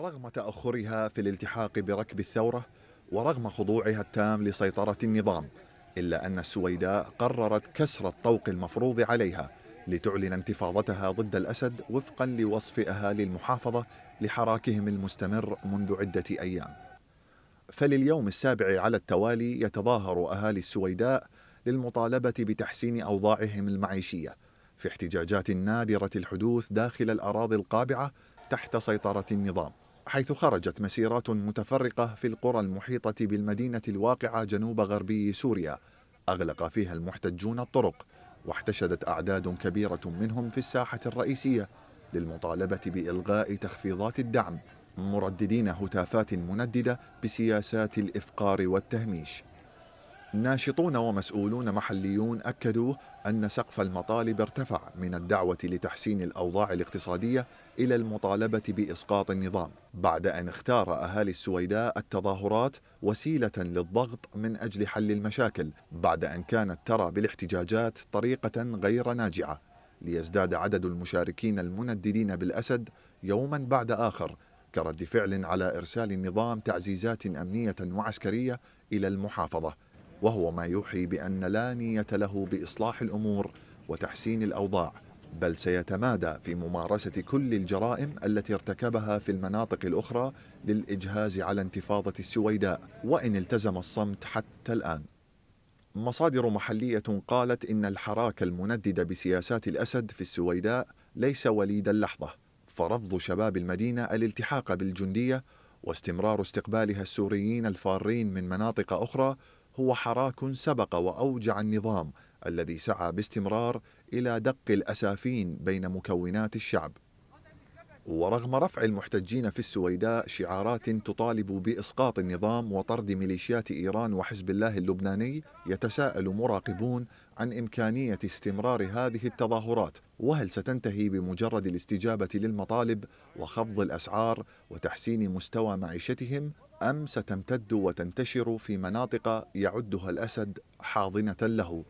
رغم تأخرها في الالتحاق بركب الثورة ورغم خضوعها التام لسيطرة النظام إلا أن السويداء قررت كسر الطوق المفروض عليها لتعلن انتفاضتها ضد الأسد وفقا لوصف أهالي المحافظة لحراكهم المستمر منذ عدة أيام فلليوم السابع على التوالي يتظاهر أهالي السويداء للمطالبة بتحسين أوضاعهم المعيشية في احتجاجات نادرة الحدوث داخل الأراضي القابعة تحت سيطرة النظام حيث خرجت مسيرات متفرقة في القرى المحيطة بالمدينة الواقعة جنوب غربي سوريا أغلق فيها المحتجون الطرق واحتشدت أعداد كبيرة منهم في الساحة الرئيسية للمطالبة بإلغاء تخفيضات الدعم مرددين هتافات منددة بسياسات الإفقار والتهميش ناشطون ومسؤولون محليون أكدوا أن سقف المطالب ارتفع من الدعوة لتحسين الأوضاع الاقتصادية إلى المطالبة بإسقاط النظام بعد أن اختار أهالي السويداء التظاهرات وسيلة للضغط من أجل حل المشاكل بعد أن كانت ترى بالاحتجاجات طريقة غير ناجعة ليزداد عدد المشاركين المنددين بالأسد يوما بعد آخر كرد فعل على إرسال النظام تعزيزات أمنية وعسكرية إلى المحافظة وهو ما يوحي بأن لا نية له بإصلاح الأمور وتحسين الأوضاع بل سيتمادى في ممارسة كل الجرائم التي ارتكبها في المناطق الأخرى للإجهاز على انتفاضة السويداء وإن التزم الصمت حتى الآن مصادر محلية قالت إن الحراك المندد بسياسات الأسد في السويداء ليس وليد اللحظة فرفض شباب المدينة الالتحاق بالجندية واستمرار استقبالها السوريين الفارين من مناطق أخرى هو حراك سبق وأوجع النظام الذي سعى باستمرار إلى دق الأسافين بين مكونات الشعب ورغم رفع المحتجين في السويداء شعارات تطالب باسقاط النظام وطرد ميليشيات ايران وحزب الله اللبناني يتساءل مراقبون عن امكانيه استمرار هذه التظاهرات وهل ستنتهي بمجرد الاستجابه للمطالب وخفض الاسعار وتحسين مستوى معيشتهم ام ستمتد وتنتشر في مناطق يعدها الاسد حاضنه له